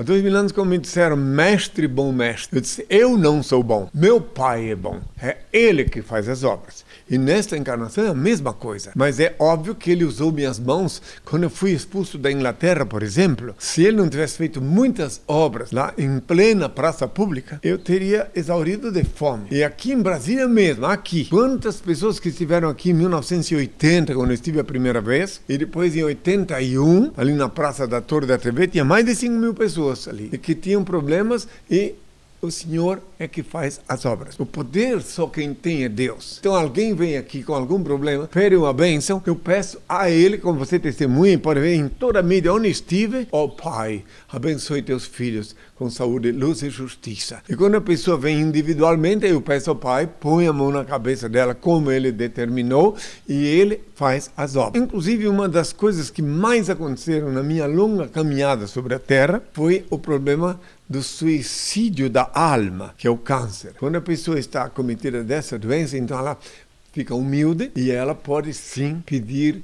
Há dois mil anos, quando me disseram mestre, bom mestre, eu disse: eu não sou bom, meu pai é bom, é ele que faz as obras. E nesta encarnação é a mesma coisa, mas é óbvio que ele usou minhas mãos quando eu fui expulso da Inglaterra, por exemplo. Se ele não tivesse feito muitas obras lá em plena praça pública, eu teria exaurido de fome. E aqui em Brasília mesmo, aqui, quantas pessoas que estiveram aqui em 1980, quando eu estive a primeira vez, e depois em 81, ali na Praça da Torre da TV, tinha mais de 5 mil pessoas pessoas ali que tinham problemas e o Senhor é que faz as obras. O poder só quem tem é Deus. Então alguém vem aqui com algum problema, pede uma bênção, eu peço a Ele, como você testemunha, pode ver em toda a mídia onde estive, ó oh, Pai, abençoe teus filhos com saúde, luz e justiça. E quando a pessoa vem individualmente, eu peço ao Pai, põe a mão na cabeça dela, como Ele determinou, e Ele faz as obras. Inclusive, uma das coisas que mais aconteceram na minha longa caminhada sobre a Terra foi o problema do suicídio da alma, que é o câncer. Quando a pessoa está cometida dessa doença, então ela fica humilde e ela pode sim pedir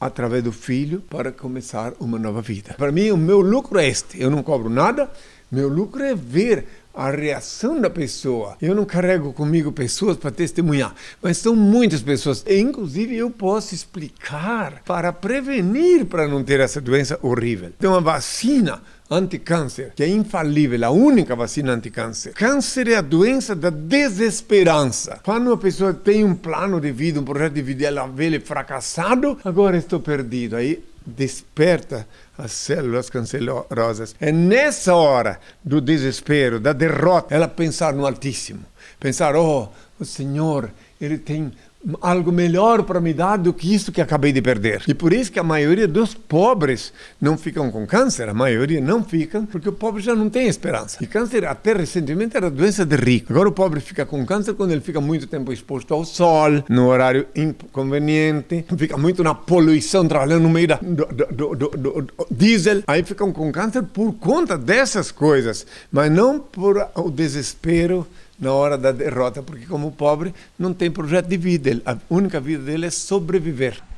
através do filho para começar uma nova vida. Para mim, o meu lucro é este. Eu não cobro nada, meu lucro é ver a reação da pessoa. Eu não carrego comigo pessoas para testemunhar, mas são muitas pessoas. E, inclusive, eu posso explicar para prevenir para não ter essa doença horrível. Tem uma vacina anticâncer, que é infalível, a única vacina anticâncer. Câncer é a doença da desesperança. Quando uma pessoa tem um plano de vida, um projeto de vida, ela vê ele fracassado, agora estou perdido. Aí desperta as células cancerosas. É nessa hora do desespero, da derrota, ela pensar no Altíssimo. Pensar, oh, o Senhor, Ele tem algo melhor para me dar do que isso que acabei de perder. E por isso que a maioria dos pobres não ficam com câncer, a maioria não fica porque o pobre já não tem esperança. E câncer até recentemente era doença de rico. Agora o pobre fica com câncer quando ele fica muito tempo exposto ao sol, no horário inconveniente, fica muito na poluição, trabalhando no meio da, do, do, do, do diesel. Aí ficam com câncer por conta dessas coisas, mas não por o desespero na hora da derrota, porque como pobre não tem projeto de vida, a única vida dele é sobreviver.